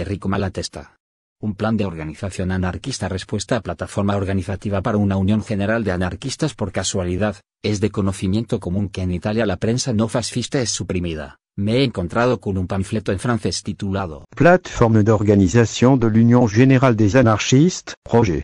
Enrico Malatesta. Un plan de organización anarquista respuesta a plataforma organizativa para una unión general de anarquistas por casualidad, es de conocimiento común que en Italia la prensa no fascista es suprimida. Me he encontrado con un panfleto en francés titulado de organización de l'Union Générale des Anarchistes, Projet.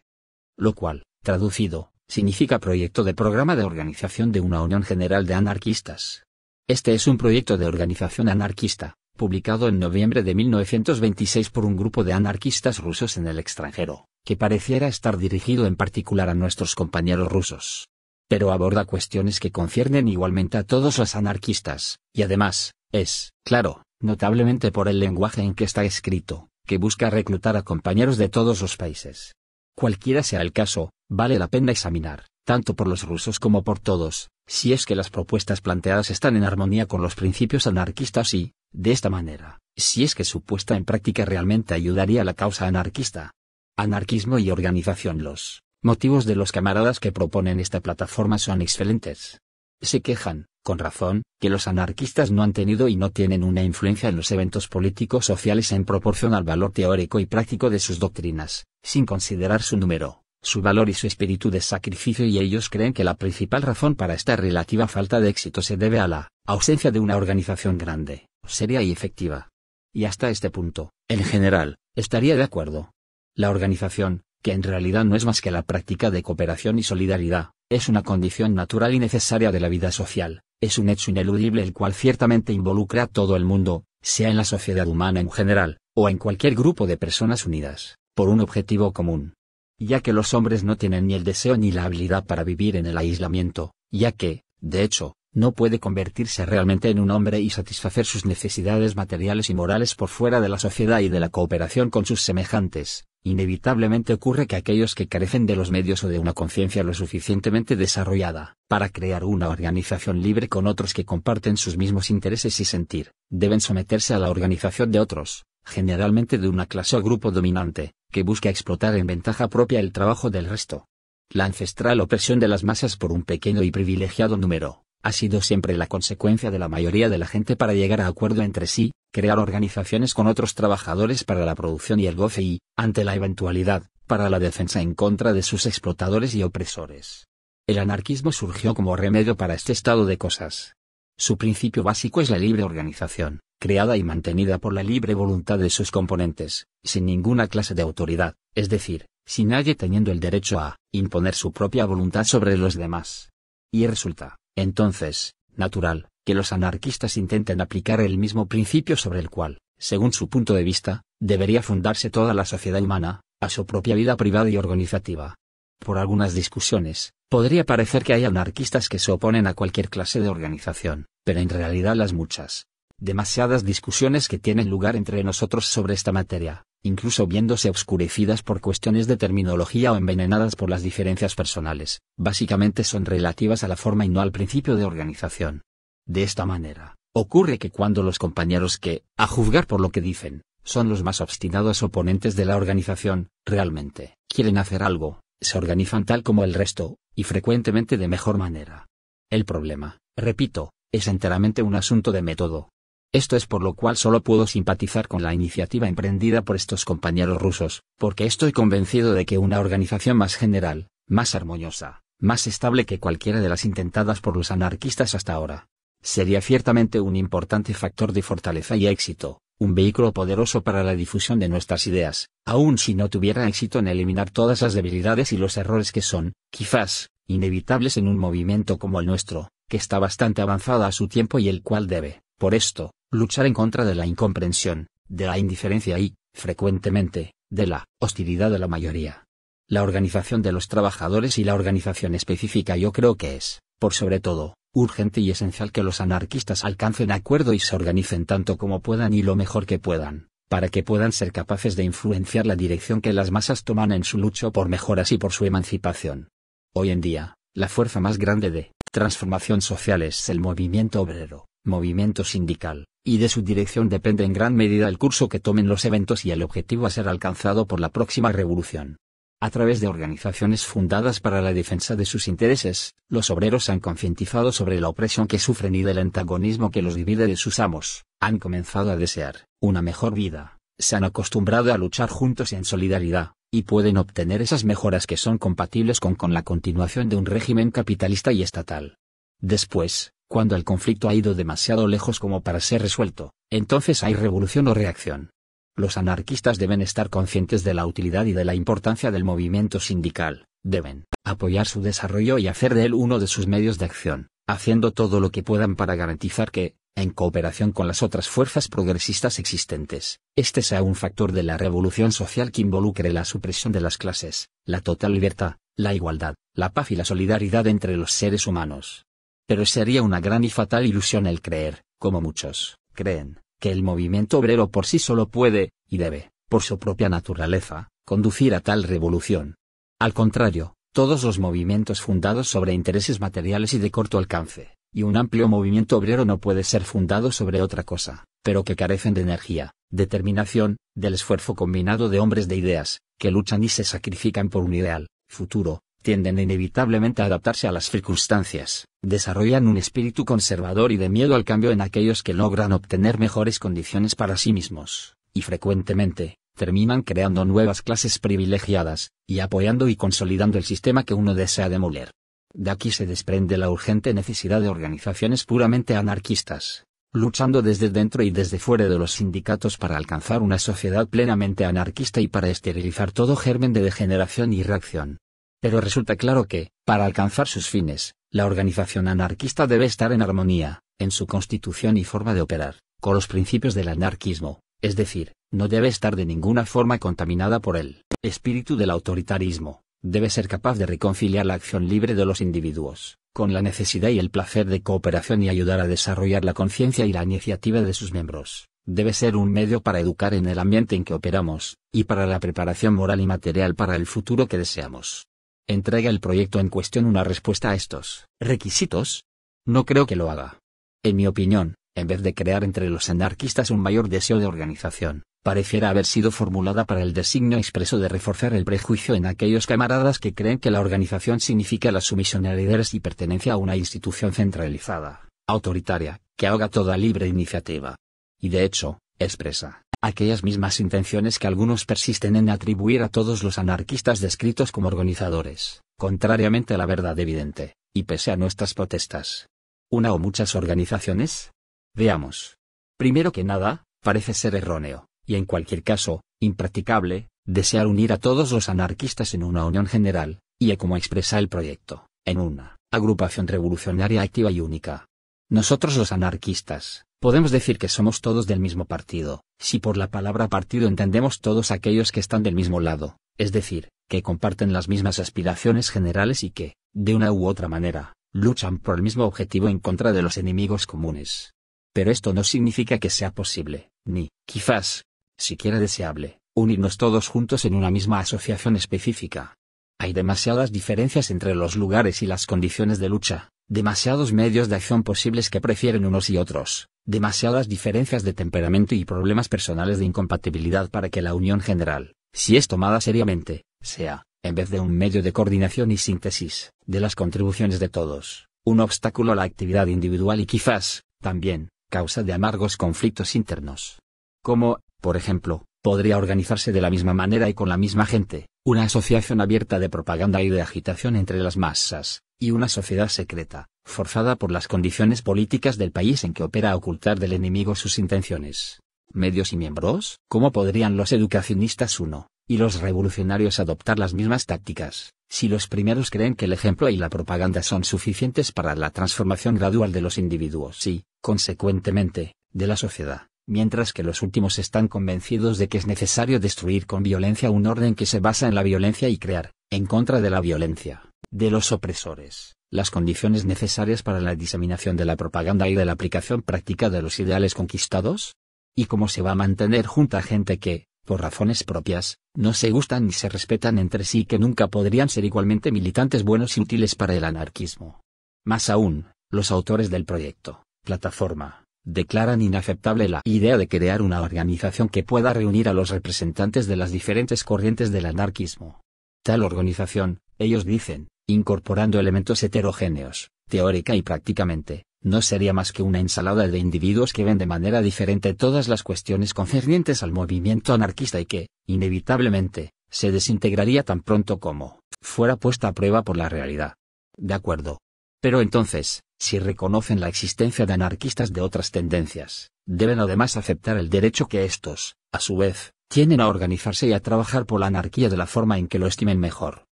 Lo cual, traducido, significa proyecto de programa de organización de una Unión General de Anarquistas. Este es un proyecto de organización anarquista, publicado en noviembre de 1926 por un grupo de anarquistas rusos en el extranjero, que pareciera estar dirigido en particular a nuestros compañeros rusos. Pero aborda cuestiones que conciernen igualmente a todos los anarquistas, y además, es, claro, notablemente por el lenguaje en que está escrito, que busca reclutar a compañeros de todos los países. Cualquiera sea el caso, vale la pena examinar, tanto por los rusos como por todos, si es que las propuestas planteadas están en armonía con los principios anarquistas y, de esta manera, si es que su puesta en práctica realmente ayudaría a la causa anarquista. Anarquismo y organización Los motivos de los camaradas que proponen esta plataforma son excelentes. Se quejan, con razón, que los anarquistas no han tenido y no tienen una influencia en los eventos políticos sociales en proporción al valor teórico y práctico de sus doctrinas, sin considerar su número, su valor y su espíritu de sacrificio y ellos creen que la principal razón para esta relativa falta de éxito se debe a la ausencia de una organización grande seria y efectiva. Y hasta este punto, en general, estaría de acuerdo. La organización, que en realidad no es más que la práctica de cooperación y solidaridad, es una condición natural y necesaria de la vida social, es un hecho ineludible el cual ciertamente involucra a todo el mundo, sea en la sociedad humana en general, o en cualquier grupo de personas unidas, por un objetivo común. Ya que los hombres no tienen ni el deseo ni la habilidad para vivir en el aislamiento, ya que, de hecho, no puede convertirse realmente en un hombre y satisfacer sus necesidades materiales y morales por fuera de la sociedad y de la cooperación con sus semejantes, inevitablemente ocurre que aquellos que carecen de los medios o de una conciencia lo suficientemente desarrollada para crear una organización libre con otros que comparten sus mismos intereses y sentir, deben someterse a la organización de otros, generalmente de una clase o grupo dominante, que busca explotar en ventaja propia el trabajo del resto. La ancestral opresión de las masas por un pequeño y privilegiado número, ha sido siempre la consecuencia de la mayoría de la gente para llegar a acuerdo entre sí, crear organizaciones con otros trabajadores para la producción y el goce y, ante la eventualidad, para la defensa en contra de sus explotadores y opresores. El anarquismo surgió como remedio para este estado de cosas. Su principio básico es la libre organización, creada y mantenida por la libre voluntad de sus componentes, sin ninguna clase de autoridad, es decir, sin nadie teniendo el derecho a imponer su propia voluntad sobre los demás. Y resulta, entonces, natural, que los anarquistas intenten aplicar el mismo principio sobre el cual, según su punto de vista, debería fundarse toda la sociedad humana, a su propia vida privada y organizativa. Por algunas discusiones, podría parecer que hay anarquistas que se oponen a cualquier clase de organización, pero en realidad las muchas, demasiadas discusiones que tienen lugar entre nosotros sobre esta materia, incluso viéndose obscurecidas por cuestiones de terminología o envenenadas por las diferencias personales, básicamente son relativas a la forma y no al principio de organización. De esta manera, ocurre que cuando los compañeros que, a juzgar por lo que dicen, son los más obstinados oponentes de la organización, realmente, quieren hacer algo, se organizan tal como el resto, y frecuentemente de mejor manera. El problema, repito, es enteramente un asunto de método, esto es por lo cual solo puedo simpatizar con la iniciativa emprendida por estos compañeros rusos, porque estoy convencido de que una organización más general, más armoniosa, más estable que cualquiera de las intentadas por los anarquistas hasta ahora, sería ciertamente un importante factor de fortaleza y éxito, un vehículo poderoso para la difusión de nuestras ideas, aun si no tuviera éxito en eliminar todas las debilidades y los errores que son, quizás, inevitables en un movimiento como el nuestro, que está bastante avanzado a su tiempo y el cual debe, por esto, luchar en contra de la incomprensión, de la indiferencia y, frecuentemente, de la hostilidad de la mayoría. La organización de los trabajadores y la organización específica yo creo que es, por sobre todo, urgente y esencial que los anarquistas alcancen acuerdo y se organicen tanto como puedan y lo mejor que puedan, para que puedan ser capaces de influenciar la dirección que las masas toman en su lucha por mejoras y por su emancipación. Hoy en día, la fuerza más grande de transformación social es el movimiento obrero movimiento sindical, y de su dirección depende en gran medida el curso que tomen los eventos y el objetivo a ser alcanzado por la próxima revolución. A través de organizaciones fundadas para la defensa de sus intereses, los obreros han concientizado sobre la opresión que sufren y del antagonismo que los divide de sus amos, han comenzado a desear una mejor vida, se han acostumbrado a luchar juntos en solidaridad, y pueden obtener esas mejoras que son compatibles con, con la continuación de un régimen capitalista y estatal. Después, cuando el conflicto ha ido demasiado lejos como para ser resuelto, entonces hay revolución o reacción. Los anarquistas deben estar conscientes de la utilidad y de la importancia del movimiento sindical, deben apoyar su desarrollo y hacer de él uno de sus medios de acción, haciendo todo lo que puedan para garantizar que, en cooperación con las otras fuerzas progresistas existentes, este sea un factor de la revolución social que involucre la supresión de las clases, la total libertad, la igualdad, la paz y la solidaridad entre los seres humanos pero sería una gran y fatal ilusión el creer, como muchos creen, que el movimiento obrero por sí solo puede, y debe, por su propia naturaleza, conducir a tal revolución. Al contrario, todos los movimientos fundados sobre intereses materiales y de corto alcance, y un amplio movimiento obrero no puede ser fundado sobre otra cosa, pero que carecen de energía, determinación, del esfuerzo combinado de hombres de ideas, que luchan y se sacrifican por un ideal, futuro, tienden inevitablemente a adaptarse a las circunstancias, desarrollan un espíritu conservador y de miedo al cambio en aquellos que logran obtener mejores condiciones para sí mismos, y frecuentemente, terminan creando nuevas clases privilegiadas, y apoyando y consolidando el sistema que uno desea demoler. De aquí se desprende la urgente necesidad de organizaciones puramente anarquistas, luchando desde dentro y desde fuera de los sindicatos para alcanzar una sociedad plenamente anarquista y para esterilizar todo germen de degeneración y reacción. Pero resulta claro que, para alcanzar sus fines, la organización anarquista debe estar en armonía, en su constitución y forma de operar, con los principios del anarquismo, es decir, no debe estar de ninguna forma contaminada por el espíritu del autoritarismo, debe ser capaz de reconciliar la acción libre de los individuos, con la necesidad y el placer de cooperación y ayudar a desarrollar la conciencia y la iniciativa de sus miembros. Debe ser un medio para educar en el ambiente en que operamos, y para la preparación moral y material para el futuro que deseamos. ¿Entrega el proyecto en cuestión una respuesta a estos requisitos? No creo que lo haga. En mi opinión, en vez de crear entre los anarquistas un mayor deseo de organización, pareciera haber sido formulada para el designio expreso de reforzar el prejuicio en aquellos camaradas que creen que la organización significa la sumisión a líderes y pertenencia a una institución centralizada, autoritaria, que ahoga toda libre iniciativa. Y de hecho, expresa aquellas mismas intenciones que algunos persisten en atribuir a todos los anarquistas descritos como organizadores, contrariamente a la verdad evidente, y pese a nuestras protestas. ¿Una o muchas organizaciones? Veamos. Primero que nada, parece ser erróneo, y en cualquier caso, impracticable, desear unir a todos los anarquistas en una unión general, y como expresa el proyecto, en una agrupación revolucionaria activa y única. Nosotros los anarquistas, Podemos decir que somos todos del mismo partido, si por la palabra partido entendemos todos aquellos que están del mismo lado, es decir, que comparten las mismas aspiraciones generales y que, de una u otra manera, luchan por el mismo objetivo en contra de los enemigos comunes. Pero esto no significa que sea posible, ni, quizás, siquiera deseable, unirnos todos juntos en una misma asociación específica. Hay demasiadas diferencias entre los lugares y las condiciones de lucha, demasiados medios de acción posibles que prefieren unos y otros, demasiadas diferencias de temperamento y problemas personales de incompatibilidad para que la unión general, si es tomada seriamente, sea, en vez de un medio de coordinación y síntesis, de las contribuciones de todos, un obstáculo a la actividad individual y quizás, también, causa de amargos conflictos internos. Como, por ejemplo, podría organizarse de la misma manera y con la misma gente, una asociación abierta de propaganda y de agitación entre las masas, y una sociedad secreta, forzada por las condiciones políticas del país en que opera a ocultar del enemigo sus intenciones. Medios y miembros, ¿cómo podrían los educacionistas uno, y los revolucionarios adoptar las mismas tácticas, si los primeros creen que el ejemplo y la propaganda son suficientes para la transformación gradual de los individuos y, consecuentemente, de la sociedad? mientras que los últimos están convencidos de que es necesario destruir con violencia un orden que se basa en la violencia y crear, en contra de la violencia, de los opresores, las condiciones necesarias para la diseminación de la propaganda y de la aplicación práctica de los ideales conquistados? ¿Y cómo se va a mantener junta gente que, por razones propias, no se gustan ni se respetan entre sí que nunca podrían ser igualmente militantes buenos y útiles para el anarquismo? Más aún, los autores del proyecto, plataforma, declaran inaceptable la idea de crear una organización que pueda reunir a los representantes de las diferentes corrientes del anarquismo. Tal organización, ellos dicen, incorporando elementos heterogéneos, teórica y prácticamente, no sería más que una ensalada de individuos que ven de manera diferente todas las cuestiones concernientes al movimiento anarquista y que, inevitablemente, se desintegraría tan pronto como fuera puesta a prueba por la realidad. De acuerdo. Pero entonces, si reconocen la existencia de anarquistas de otras tendencias, deben además aceptar el derecho que estos, a su vez, tienen a organizarse y a trabajar por la anarquía de la forma en que lo estimen mejor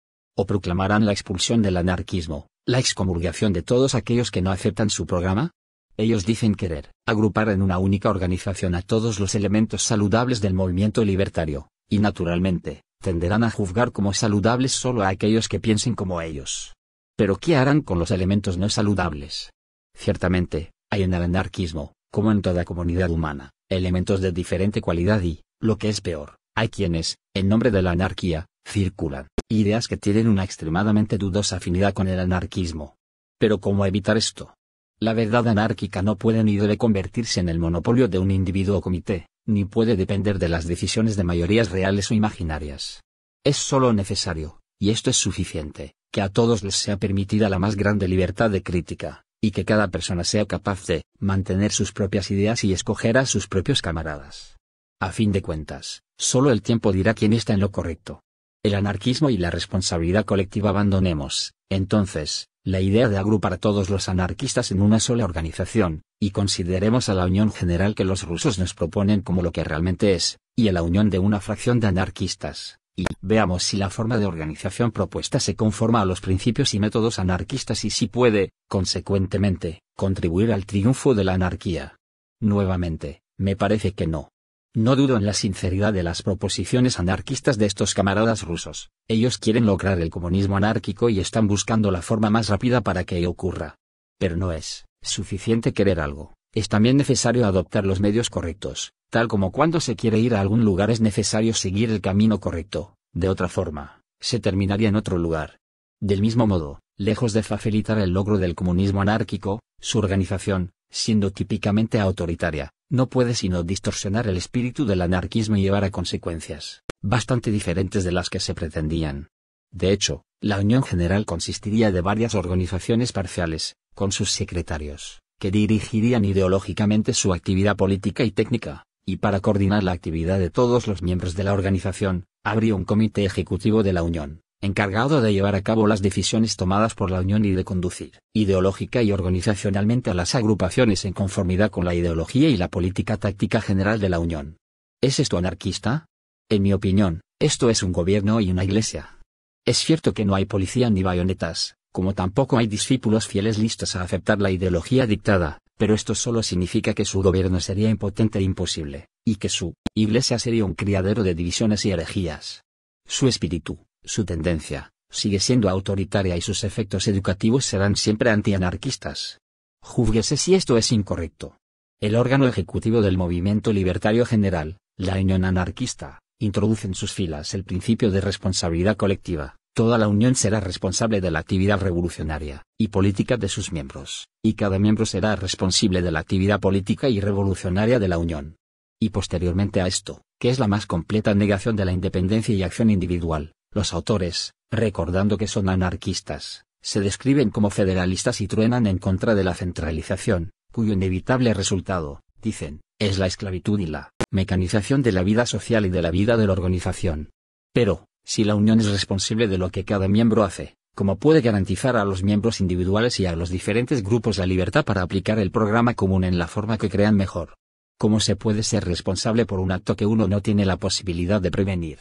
o proclamarán la expulsión del anarquismo, la excomulgación de todos aquellos que no aceptan su programa? Ellos dicen querer agrupar en una única organización a todos los elementos saludables del movimiento libertario, y naturalmente, tenderán a juzgar como saludables solo a aquellos que piensen como ellos. Pero ¿qué harán con los elementos no saludables? Ciertamente, hay en el anarquismo, como en toda comunidad humana, elementos de diferente cualidad y, lo que es peor, hay quienes, en nombre de la anarquía, circulan ideas que tienen una extremadamente dudosa afinidad con el anarquismo. Pero ¿cómo evitar esto? La verdad anárquica no puede ni debe convertirse en el monopolio de un individuo o comité, ni puede depender de las decisiones de mayorías reales o imaginarias. Es solo necesario, y esto es suficiente, que a todos les sea permitida la más grande libertad de crítica, y que cada persona sea capaz de mantener sus propias ideas y escoger a sus propios camaradas. A fin de cuentas, solo el tiempo dirá quién está en lo correcto el anarquismo y la responsabilidad colectiva abandonemos, entonces, la idea de agrupar a todos los anarquistas en una sola organización, y consideremos a la Unión General que los rusos nos proponen como lo que realmente es, y a la unión de una fracción de anarquistas, y veamos si la forma de organización propuesta se conforma a los principios y métodos anarquistas y si puede, consecuentemente, contribuir al triunfo de la anarquía. Nuevamente, me parece que no. No dudo en la sinceridad de las proposiciones anarquistas de estos camaradas rusos. Ellos quieren lograr el comunismo anárquico y están buscando la forma más rápida para que ocurra. Pero no es suficiente querer algo. Es también necesario adoptar los medios correctos, tal como cuando se quiere ir a algún lugar es necesario seguir el camino correcto. De otra forma, se terminaría en otro lugar. Del mismo modo, lejos de facilitar el logro del comunismo anárquico, su organización, siendo típicamente autoritaria, no puede sino distorsionar el espíritu del anarquismo y llevar a consecuencias, bastante diferentes de las que se pretendían. De hecho, la Unión General consistiría de varias organizaciones parciales, con sus secretarios, que dirigirían ideológicamente su actividad política y técnica, y para coordinar la actividad de todos los miembros de la organización, habría un comité ejecutivo de la Unión, encargado de llevar a cabo las decisiones tomadas por la Unión y de conducir, ideológica y organizacionalmente a las agrupaciones en conformidad con la ideología y la política táctica general de la Unión. ¿Es esto anarquista? En mi opinión, esto es un gobierno y una iglesia. Es cierto que no hay policía ni bayonetas, como tampoco hay discípulos fieles listos a aceptar la ideología dictada, pero esto solo significa que su gobierno sería impotente e imposible, y que su iglesia sería un criadero de divisiones y herejías. Su espíritu, su tendencia sigue siendo autoritaria y sus efectos educativos serán siempre antianarquistas. Júzguese si esto es incorrecto. El órgano ejecutivo del Movimiento Libertario General, la Unión Anarquista, introduce en sus filas el principio de responsabilidad colectiva. Toda la Unión será responsable de la actividad revolucionaria y política de sus miembros, y cada miembro será responsable de la actividad política y revolucionaria de la Unión. Y posteriormente a esto, que es la más completa negación de la independencia y acción individual, los autores, recordando que son anarquistas, se describen como federalistas y truenan en contra de la centralización, cuyo inevitable resultado, dicen, es la esclavitud y la mecanización de la vida social y de la vida de la organización. Pero, si la Unión es responsable de lo que cada miembro hace, ¿cómo puede garantizar a los miembros individuales y a los diferentes grupos la libertad para aplicar el programa común en la forma que crean mejor? ¿Cómo se puede ser responsable por un acto que uno no tiene la posibilidad de prevenir?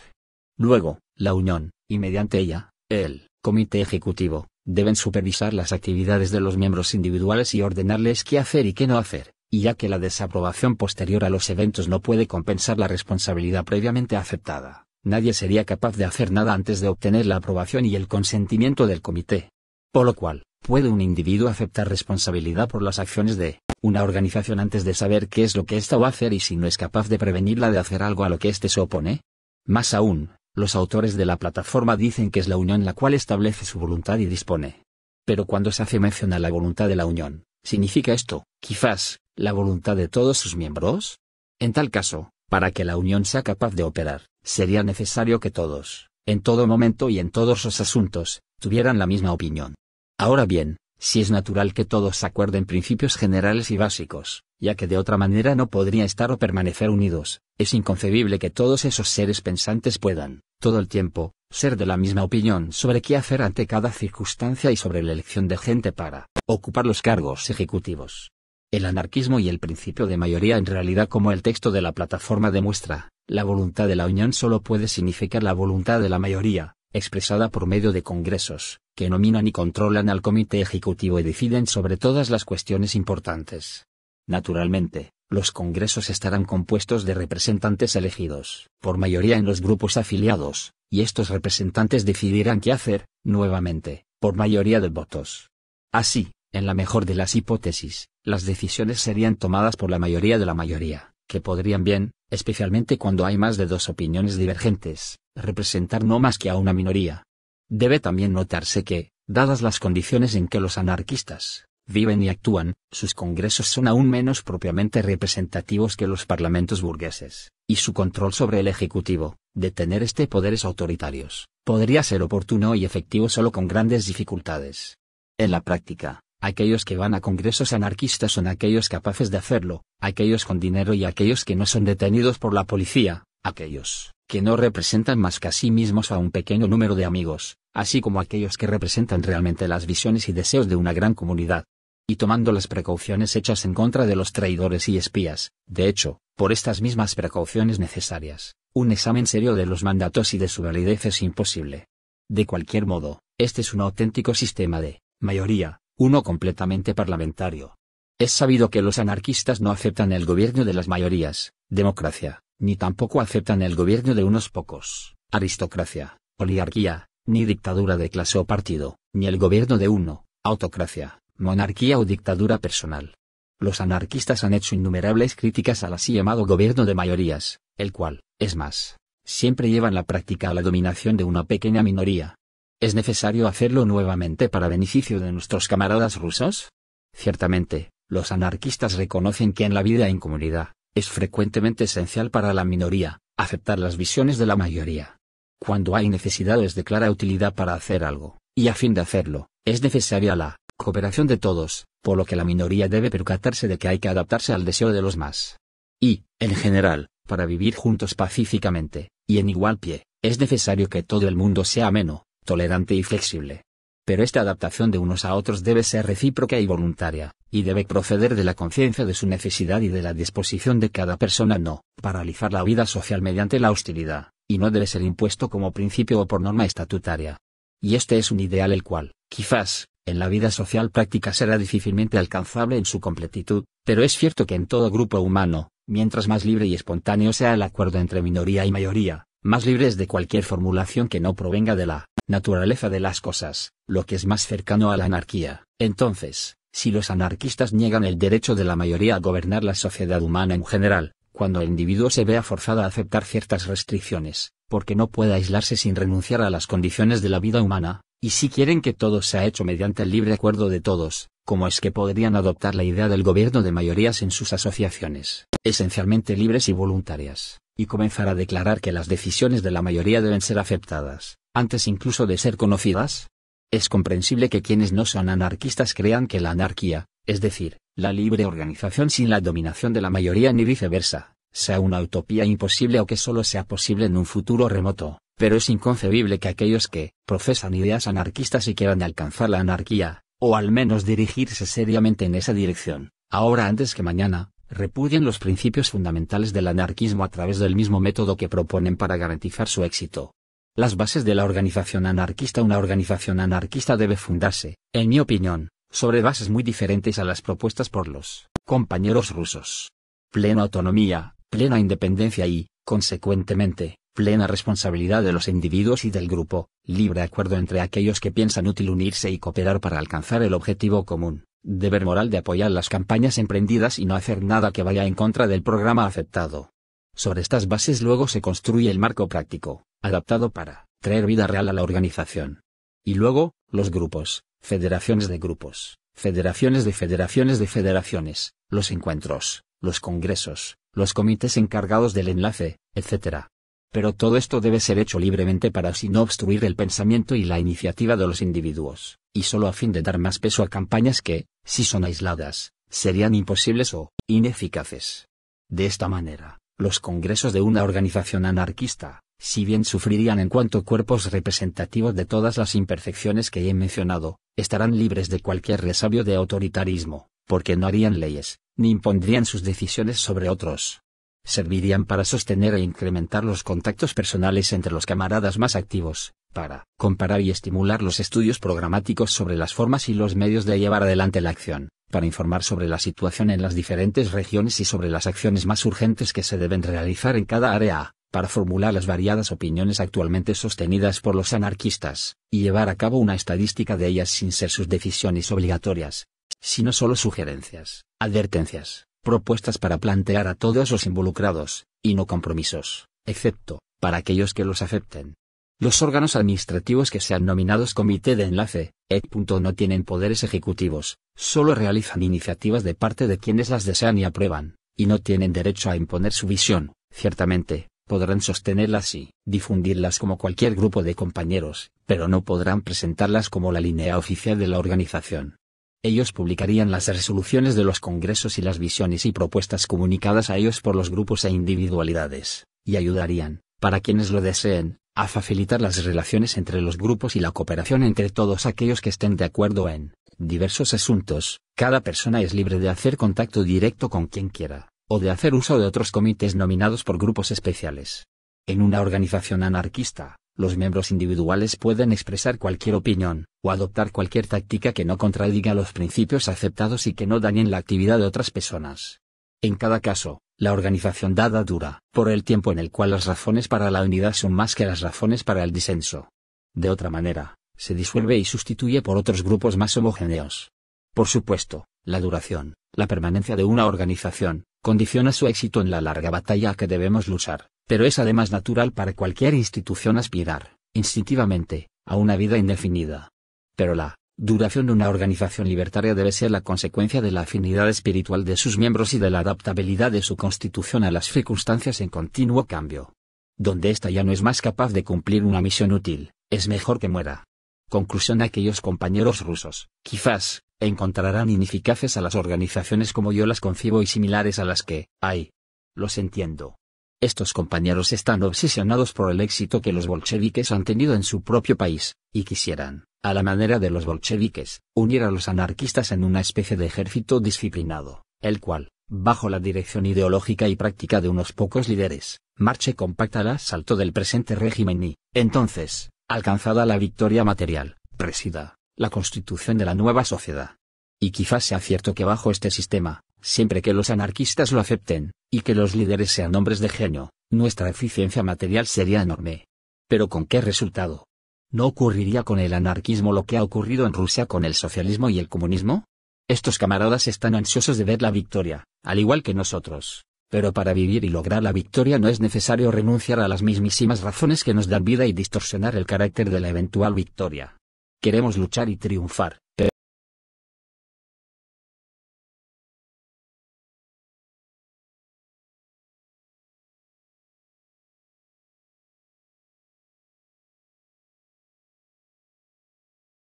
Luego, la Unión, y mediante ella, el Comité Ejecutivo, deben supervisar las actividades de los miembros individuales y ordenarles qué hacer y qué no hacer, y ya que la desaprobación posterior a los eventos no puede compensar la responsabilidad previamente aceptada, nadie sería capaz de hacer nada antes de obtener la aprobación y el consentimiento del comité. Por lo cual, puede un individuo aceptar responsabilidad por las acciones de una organización antes de saber qué es lo que ésta va a hacer y si no es capaz de prevenirla de hacer algo a lo que éste se opone. Más aún, los autores de la plataforma dicen que es la Unión la cual establece su voluntad y dispone. Pero cuando se hace mención a la voluntad de la Unión, ¿significa esto, quizás, la voluntad de todos sus miembros? En tal caso, para que la Unión sea capaz de operar, sería necesario que todos, en todo momento y en todos los asuntos, tuvieran la misma opinión. Ahora bien, si es natural que todos acuerden principios generales y básicos, ya que de otra manera no podría estar o permanecer unidos. Es inconcebible que todos esos seres pensantes puedan, todo el tiempo, ser de la misma opinión sobre qué hacer ante cada circunstancia y sobre la elección de gente para ocupar los cargos ejecutivos. El anarquismo y el principio de mayoría en realidad como el texto de la plataforma demuestra, la voluntad de la unión solo puede significar la voluntad de la mayoría, expresada por medio de congresos, que nominan y controlan al comité ejecutivo y deciden sobre todas las cuestiones importantes. Naturalmente, los congresos estarán compuestos de representantes elegidos por mayoría en los grupos afiliados, y estos representantes decidirán qué hacer, nuevamente, por mayoría de votos. Así, en la mejor de las hipótesis, las decisiones serían tomadas por la mayoría de la mayoría, que podrían bien, especialmente cuando hay más de dos opiniones divergentes, representar no más que a una minoría. Debe también notarse que, dadas las condiciones en que los anarquistas viven y actúan, sus congresos son aún menos propiamente representativos que los parlamentos burgueses, y su control sobre el Ejecutivo, de tener este poderes autoritarios, podría ser oportuno y efectivo solo con grandes dificultades. En la práctica, aquellos que van a congresos anarquistas son aquellos capaces de hacerlo, aquellos con dinero y aquellos que no son detenidos por la policía, aquellos que no representan más que a sí mismos a un pequeño número de amigos, así como aquellos que representan realmente las visiones y deseos de una gran comunidad y tomando las precauciones hechas en contra de los traidores y espías, de hecho, por estas mismas precauciones necesarias, un examen serio de los mandatos y de su validez es imposible. De cualquier modo, este es un auténtico sistema de mayoría, uno completamente parlamentario. Es sabido que los anarquistas no aceptan el gobierno de las mayorías, democracia, ni tampoco aceptan el gobierno de unos pocos, aristocracia, oligarquía, ni dictadura de clase o partido, ni el gobierno de uno, autocracia monarquía o dictadura personal. Los anarquistas han hecho innumerables críticas al así llamado gobierno de mayorías, el cual, es más, siempre en la práctica a la dominación de una pequeña minoría. ¿Es necesario hacerlo nuevamente para beneficio de nuestros camaradas rusos? Ciertamente, los anarquistas reconocen que en la vida en comunidad, es frecuentemente esencial para la minoría, aceptar las visiones de la mayoría. Cuando hay necesidades de clara utilidad para hacer algo, y a fin de hacerlo, es necesaria la cooperación de todos, por lo que la minoría debe percatarse de que hay que adaptarse al deseo de los más. Y, en general, para vivir juntos pacíficamente, y en igual pie, es necesario que todo el mundo sea ameno, tolerante y flexible. Pero esta adaptación de unos a otros debe ser recíproca y voluntaria, y debe proceder de la conciencia de su necesidad y de la disposición de cada persona no, paralizar la vida social mediante la hostilidad, y no debe ser impuesto como principio o por norma estatutaria. Y este es un ideal el cual, quizás, en la vida social práctica será difícilmente alcanzable en su completitud, pero es cierto que en todo grupo humano, mientras más libre y espontáneo sea el acuerdo entre minoría y mayoría, más libres de cualquier formulación que no provenga de la naturaleza de las cosas, lo que es más cercano a la anarquía. Entonces, si los anarquistas niegan el derecho de la mayoría a gobernar la sociedad humana en general, cuando el individuo se vea forzado a aceptar ciertas restricciones, porque no puede aislarse sin renunciar a las condiciones de la vida humana, y si quieren que todo sea hecho mediante el libre acuerdo de todos, ¿cómo es que podrían adoptar la idea del gobierno de mayorías en sus asociaciones, esencialmente libres y voluntarias, y comenzar a declarar que las decisiones de la mayoría deben ser aceptadas, antes incluso de ser conocidas? Es comprensible que quienes no son anarquistas crean que la anarquía, es decir, la libre organización sin la dominación de la mayoría ni viceversa, sea una utopía imposible o que solo sea posible en un futuro remoto pero es inconcebible que aquellos que profesan ideas anarquistas y quieran alcanzar la anarquía, o al menos dirigirse seriamente en esa dirección, ahora antes que mañana, repudien los principios fundamentales del anarquismo a través del mismo método que proponen para garantizar su éxito. Las bases de la organización anarquista Una organización anarquista debe fundarse, en mi opinión, sobre bases muy diferentes a las propuestas por los compañeros rusos. Plena autonomía, plena independencia y, consecuentemente, plena responsabilidad de los individuos y del grupo, libre acuerdo entre aquellos que piensan útil unirse y cooperar para alcanzar el objetivo común, deber moral de apoyar las campañas emprendidas y no hacer nada que vaya en contra del programa aceptado. Sobre estas bases luego se construye el marco práctico, adaptado para traer vida real a la organización. Y luego, los grupos, federaciones de grupos, federaciones de federaciones de federaciones, los encuentros, los congresos, los comités encargados del enlace, etc pero todo esto debe ser hecho libremente para no obstruir el pensamiento y la iniciativa de los individuos, y solo a fin de dar más peso a campañas que, si son aisladas, serían imposibles o ineficaces. De esta manera, los congresos de una organización anarquista, si bien sufrirían en cuanto cuerpos representativos de todas las imperfecciones que he mencionado, estarán libres de cualquier resabio de autoritarismo, porque no harían leyes, ni impondrían sus decisiones sobre otros, servirían para sostener e incrementar los contactos personales entre los camaradas más activos, para comparar y estimular los estudios programáticos sobre las formas y los medios de llevar adelante la acción, para informar sobre la situación en las diferentes regiones y sobre las acciones más urgentes que se deben realizar en cada área, para formular las variadas opiniones actualmente sostenidas por los anarquistas, y llevar a cabo una estadística de ellas sin ser sus decisiones obligatorias, sino solo sugerencias, advertencias, propuestas para plantear a todos los involucrados, y no compromisos, excepto, para aquellos que los acepten. Los órganos administrativos que sean nominados Comité de Enlace, et. no tienen poderes ejecutivos, solo realizan iniciativas de parte de quienes las desean y aprueban, y no tienen derecho a imponer su visión, ciertamente, podrán sostenerlas y difundirlas como cualquier grupo de compañeros, pero no podrán presentarlas como la línea oficial de la organización. Ellos publicarían las resoluciones de los congresos y las visiones y propuestas comunicadas a ellos por los grupos e individualidades, y ayudarían, para quienes lo deseen, a facilitar las relaciones entre los grupos y la cooperación entre todos aquellos que estén de acuerdo en diversos asuntos. Cada persona es libre de hacer contacto directo con quien quiera, o de hacer uso de otros comités nominados por grupos especiales. En una organización anarquista, los miembros individuales pueden expresar cualquier opinión, o adoptar cualquier táctica que no contradiga los principios aceptados y que no dañen la actividad de otras personas. En cada caso, la organización dada dura, por el tiempo en el cual las razones para la unidad son más que las razones para el disenso. De otra manera, se disuelve y sustituye por otros grupos más homogéneos. Por supuesto, la duración, la permanencia de una organización, condiciona su éxito en la larga batalla que debemos luchar, pero es además natural para cualquier institución aspirar, instintivamente, a una vida indefinida. Pero la duración de una organización libertaria debe ser la consecuencia de la afinidad espiritual de sus miembros y de la adaptabilidad de su constitución a las circunstancias en continuo cambio. Donde ésta ya no es más capaz de cumplir una misión útil, es mejor que muera. Conclusión aquellos compañeros rusos, quizás, encontrarán ineficaces a las organizaciones como yo las concibo y similares a las que, hay. Los entiendo. Estos compañeros están obsesionados por el éxito que los bolcheviques han tenido en su propio país, y quisieran, a la manera de los bolcheviques, unir a los anarquistas en una especie de ejército disciplinado, el cual, bajo la dirección ideológica y práctica de unos pocos líderes, marche compacta al asalto del presente régimen y, entonces, alcanzada la victoria material, presida, la constitución de la nueva sociedad. Y quizás sea cierto que bajo este sistema, siempre que los anarquistas lo acepten, y que los líderes sean hombres de genio, nuestra eficiencia material sería enorme. Pero ¿con qué resultado? ¿No ocurriría con el anarquismo lo que ha ocurrido en Rusia con el socialismo y el comunismo? Estos camaradas están ansiosos de ver la victoria, al igual que nosotros. Pero para vivir y lograr la victoria no es necesario renunciar a las mismísimas razones que nos dan vida y distorsionar el carácter de la eventual victoria. Queremos luchar y triunfar,